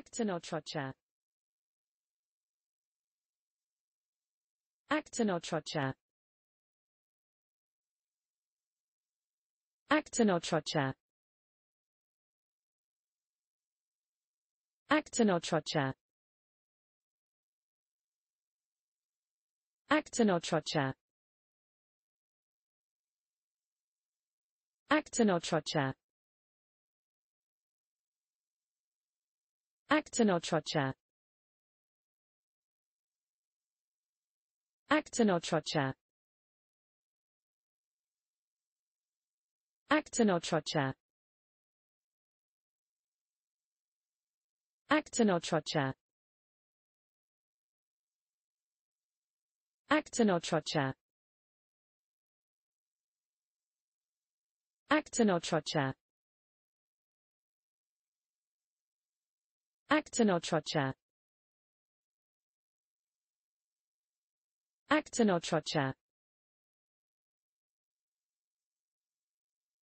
Actinotrocha Actinotrocha Actinotrocha Actinotrocha Actinotrocha Actinotrocha Actinotrocha Actinotrocha Actinotrocha Actinotrocha Actinotrocha Actinotrocha Actinotrocha Actinotrocha